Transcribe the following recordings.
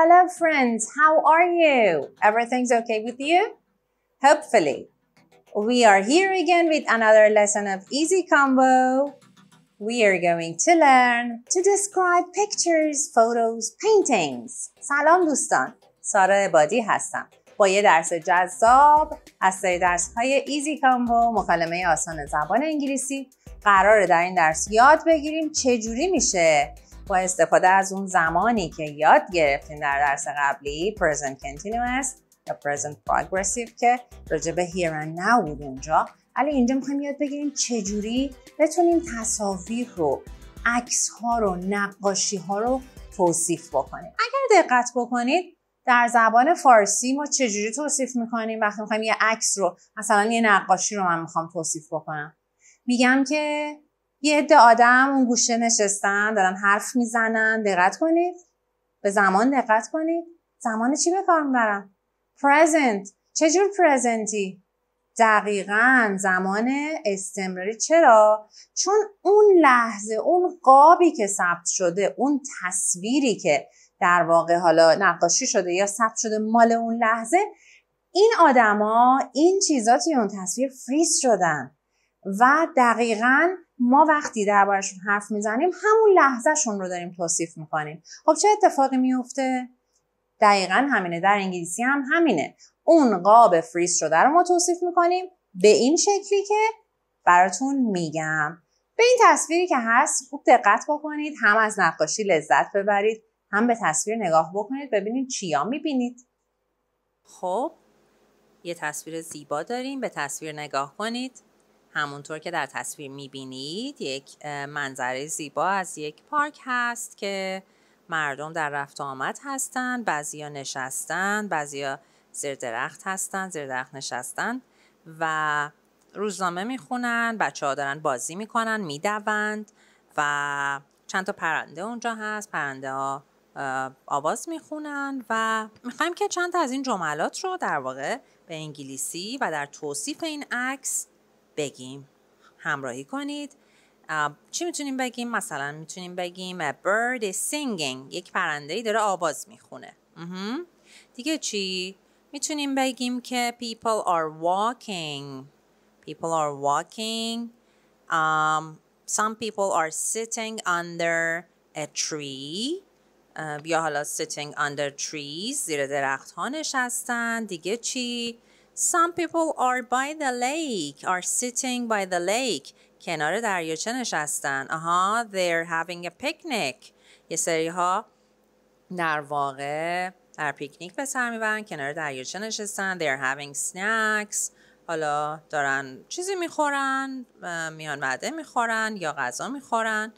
Hello, friends. How are you? Everything's okay with you? Hopefully. We are here again with another lesson of Easy Combo. We are going to learn to describe pictures, photos, paintings. Salam dostan. Sara عبادی hastam. با یه درس جذاب از سری درس های ایزی کامبو مکالمه آسان زبان انگلیسی قراره در این درس یاد بگیریم چجوری میشه با استفاده از اون زمانی که یاد گرفتیم در درس قبلی present continuous یا present progressive که راجع به here and now بود اونجا ولی اینجا میخوایم یاد بگیریم چجوری بتونیم تصاویر رو عکس ها رو نقاشی ها رو توصیف بکنیم اگر دقت بکنید در زبان فارسی ما چجوری توصیف میکنیم وقتی میخوایم یه عکس رو مثلا یه نقاشی رو من میخوام توصیف بکنم میگم که یه عده آدم اون گوشه نشستن دارن حرف میزنن دقت کنید به زمان دقت کنید زمان چی به کار میبرم پرزنت چجور پرزنتی دقیقا زمان استمراری چرا چون اون لحظه اون قابی که ثبت شده اون تصویری که در واقع حالا نقاشی شده یا ثبت شده مال اون لحظه این آدما این چیزا اون تصویر فریز شدن و دقیقا ما وقتی دربارشون حرف میزنیم همون لحظهشون رو داریم توصیف میکنیم خب چه اتفاقی میفته دقیقا همینه در انگلیسی هم همینه اون قاب فریز شده رو ما توصیف میکنیم به این شکلی که براتون میگم به این تصویری که هست خوب دقت بکنید هم از نقاشی لذت ببرید هم به تصویر نگاه بکنید ببینید چیا میبینید خب یه تصویر زیبا داریم به تصویر نگاه کنید همونطور که در تصویر میبینید یک منظره زیبا از یک پارک هست که مردم در رفت آمد هستند بعضیا نشستن بعضیا زیر درخت هستن زیر درخت نشستن و روزنامه میخونن بچه ها دارن بازی میکنن میدوند و چند تا پرنده اونجا هست پرنده ها آواز میخونن و میخوایم که چند تا از این جملات رو در واقع به انگلیسی و در توصیف این عکس بگیم همراهی کنید چی میتونیم بگیم مثلا میتونیم بگیم a bird is singing یک پرنده ای داره آواز میخونه دیگه چی میتونیم بگیم که people are walking people are walking um, some people are sitting under a tree بیا یا حالا sitting under trees زیر درخت ها نشستن دیگه چی Some people are by the lake, are sitting by the lake. کنار دریاچه نشستن. آها, they're having a picnic. یه سری ها در واقع در پیکنیک به سر میبرن کنار دریاچه نشستن. They're having snacks. حالا دارن چیزی میخورن میان وعده میخورن یا غذا میخورن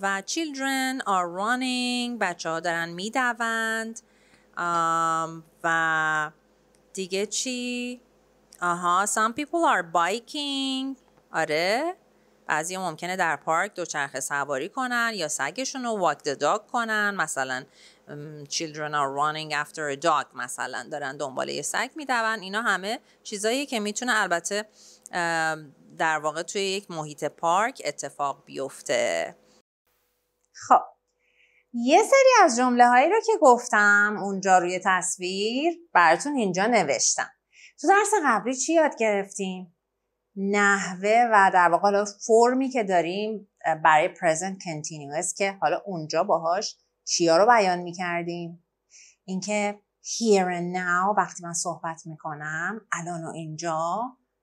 و children are running بچه ها دارن میدوند و دیگه چی؟ آها some people are biking آره بعضی ممکنه در پارک دوچرخه سواری کنن یا سگشون رو واک the dog کنن مثلا children are running after a dog مثلا دارن دنبال یه سگ میدون اینا همه چیزایی که میتونه البته در واقع توی یک محیط پارک اتفاق بیفته خب یه سری از جمله هایی رو که گفتم اونجا روی تصویر براتون اینجا نوشتم تو درس قبلی چی یاد گرفتیم؟ نحوه و در واقع فرمی که داریم برای present continuous که حالا اونجا باهاش چیا رو بیان میکردیم اینکه here and now وقتی من صحبت میکنم الان و اینجا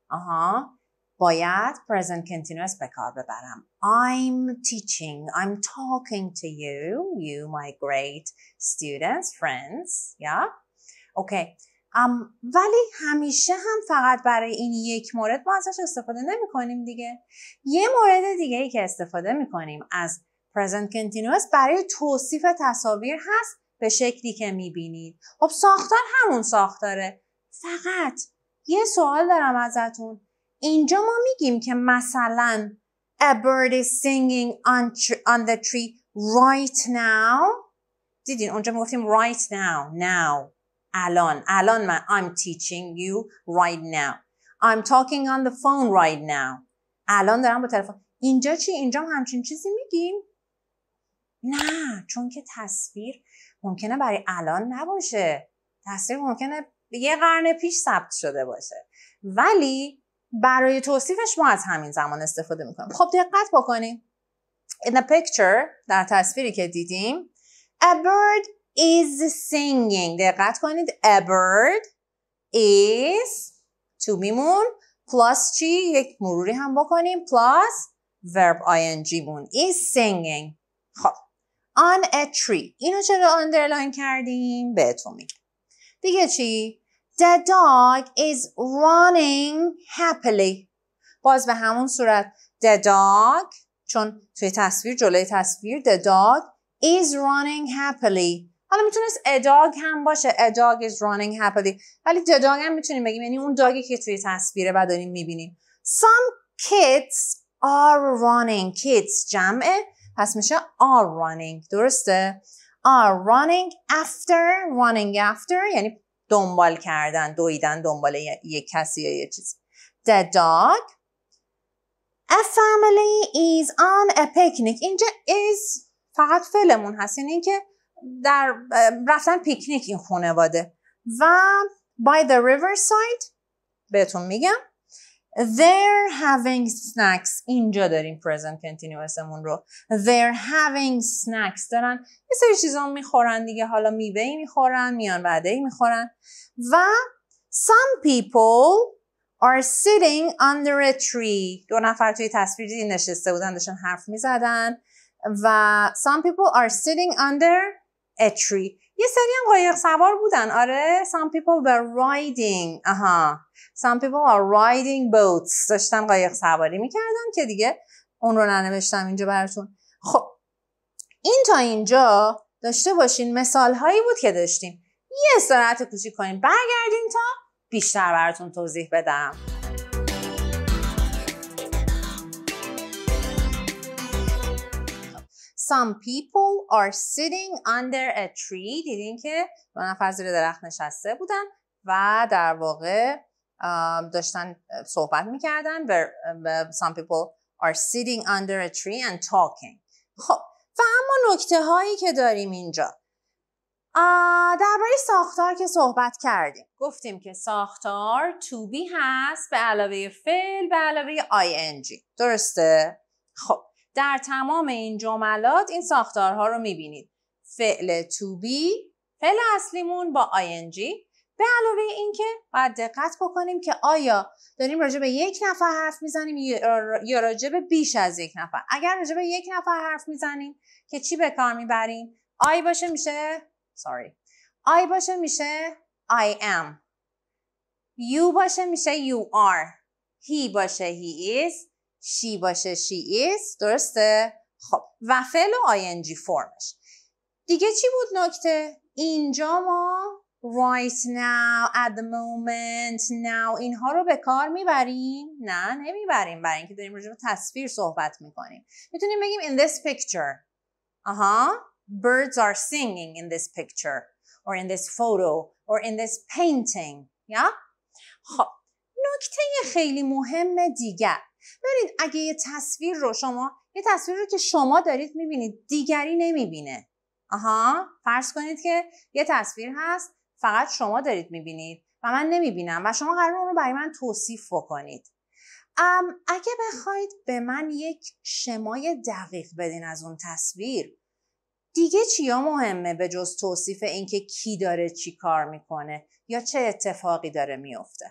آها باید present continuous به کار ببرم I'm teaching I'm talking to you you my great students friends yeah okay um, ولی همیشه هم فقط برای این یک مورد ما ازش استفاده نمی کنیم دیگه یه مورد دیگه ای که استفاده می کنیم از present continuous برای توصیف تصاویر هست به شکلی که می بینید خب ساختار همون ساختاره فقط یه سوال دارم ازتون اینجا ما میگیم که مثلا A bird is singing on, on the tree right now دیدین اونجا میگفتیم right now now الان الان من I'm teaching you right now I'm talking on the phone right now الان دارم با تلفن اینجا چی اینجا همچین چیزی میگیم نه چون که تصویر ممکنه برای الان نباشه تصویر ممکنه یه قرن پیش ثبت شده باشه ولی برای توصیفش ما از همین زمان استفاده میکنیم خب دقت بکنیم In the picture در تصویری که دیدیم A bird is singing دقت کنید A bird is to میمون plus چی؟ یک مروری هم بکنیم plus verb ing مون is singing خب on a tree اینو چرا underline کردیم بهتون میگم دیگه چی The dog is running happily. باز به همون صورت The dog چون توی تصویر جلوی تصویر The dog is running happily. حالا میتونست a dog هم باشه a dog is running happily ولی the dog هم میتونیم بگیم یعنی اون داگی که توی تصویره و داریم میبینیم some kids are running kids جمعه پس میشه are running درسته are running after running after یعنی دنبال کردن دویدن دنبال یک کسی یا یه چیزی The dog A family is on a picnic اینجا is فقط فعلمون هست یعنی اینکه در رفتن پیکنیک این خانواده و by the riverside بهتون میگم They're having snacks اینجا داریم present continuousمون رو They're having snacks دارن یه سری چیزا میخورن دیگه حالا میوه ای میخورن میان وعده ای میخورن و some people are sitting under a tree دو نفر توی تصویر دیدی نشسته بودن داشتن حرف میزدن و some people are sitting under a tree یه سری هم قایق سوار بودن آره some people were riding آها some people are riding boats داشتن قایق سواری میکردن که دیگه اون رو ننوشتم اینجا براتون خب این تا اینجا داشته باشین مثال هایی بود که داشتیم یه سرعت کوچیک کنیم برگردیم تا بیشتر براتون توضیح بدم Some people are sitting under a tree. دیدین که دو نفر زیر درخت نشسته بودن و در واقع داشتن صحبت میکردن Some people are sitting under a tree and talking. خب و اما نکته هایی که داریم اینجا درباره ساختار که صحبت کردیم گفتیم که ساختار to be هست به علاوه فعل به علاوه ing درسته؟ خب در تمام این جملات این ساختارها رو میبینید فعل to be فعل اصلیمون با ing به علاوه اینکه باید دقت بکنیم که آیا داریم راجع به یک نفر حرف میزنیم یا راجع به بیش از یک نفر اگر راجع به یک نفر حرف میزنیم که چی به کار میبریم آی باشه میشه آی باشه میشه آی ام یو باشه میشه یو آر هی باشه هی is شی باشه شی ایز درسته؟ خب و فعل انجی فرمش دیگه چی بود نکته؟ اینجا ما right now, at the moment, now اینها رو به کار میبریم؟ نه نمیبریم برای اینکه داریم رو تصویر صحبت میکنیم میتونیم بگیم in this picture آها birds are singing in this picture or in this photo or in this painting یا yeah? خب نکته خیلی مهم دیگر ببینید اگه یه تصویر رو شما یه تصویر رو که شما دارید میبینید دیگری نمیبینه آها فرض کنید که یه تصویر هست فقط شما دارید میبینید و من نمیبینم و شما قرار اون رو برای من توصیف بکنید اگه بخواید به من یک شمای دقیق بدین از اون تصویر دیگه چیا مهمه به جز توصیف اینکه کی داره چی کار میکنه یا چه اتفاقی داره میفته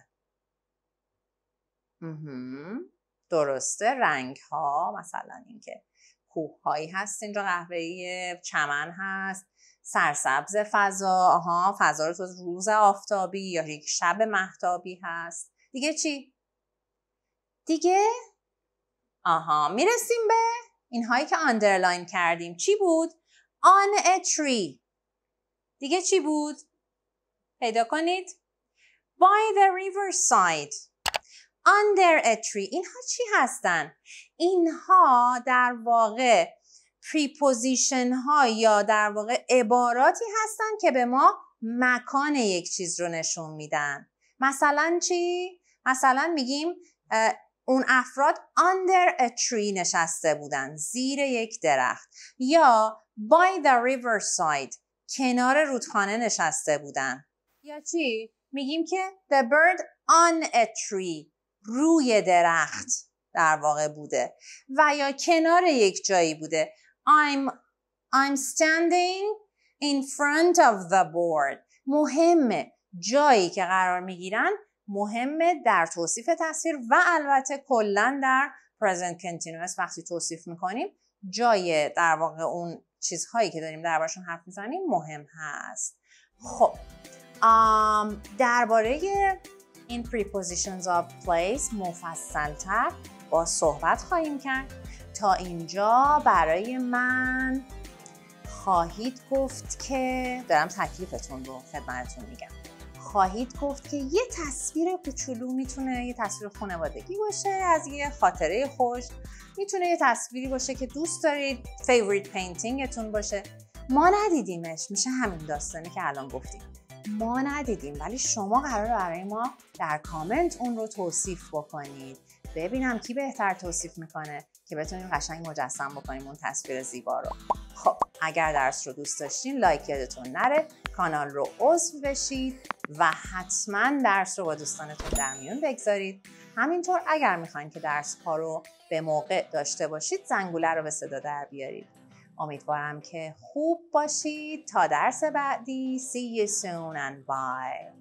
درسته رنگ ها مثلا اینکه کوه هایی هست اینجا قهوه‌ای چمن هست سرسبز فضا آها فضا تو روز آفتابی یا یک شب محتابی هست دیگه چی دیگه آها میرسیم به اینهایی که آندرلاین کردیم چی بود on a tree دیگه چی بود پیدا کنید by the riverside under a tree اینها چی هستن؟ اینها در واقع پریپوزیشن ها یا در واقع عباراتی هستن که به ما مکان یک چیز رو نشون میدن مثلا چی؟ مثلا میگیم اون افراد under a tree نشسته بودن زیر یک درخت یا by the riverside کنار رودخانه نشسته بودن یا چی؟ میگیم که the bird on a tree روی درخت در واقع بوده و یا کنار یک جایی بوده I'm, I'm standing in front of the board مهمه جایی که قرار میگیرن مهمه در توصیف تصویر و البته کلا در present continuous وقتی توصیف میکنیم جای در واقع اون چیزهایی که داریم دربارشون حرف میزنیم مهم هست خب درباره این prepositions of place مفصل تر با صحبت خواهیم کرد تا اینجا برای من خواهید گفت که دارم تکلیفتون رو خدمتتون میگم خواهید گفت که یه تصویر کوچولو میتونه یه تصویر خانوادگی باشه از یه خاطره خوش میتونه یه تصویری باشه که دوست دارید فیوریت پینتینگتون باشه ما ندیدیمش میشه همین داستانی که الان گفتیم ما ندیدیم ولی شما قرار برای ما در کامنت اون رو توصیف بکنید ببینم کی بهتر توصیف میکنه که بتونیم قشنگ مجسم بکنیم اون تصویر زیبا رو خب اگر درس رو دوست داشتین لایک یادتون نره کانال رو عضو بشید و حتما درس رو با دوستانتون در میون بگذارید همینطور اگر میخواین که درس ها رو به موقع داشته باشید زنگوله رو به صدا در بیارید امیدوارم که خوب باشید تا درس بعدی see you soon and bye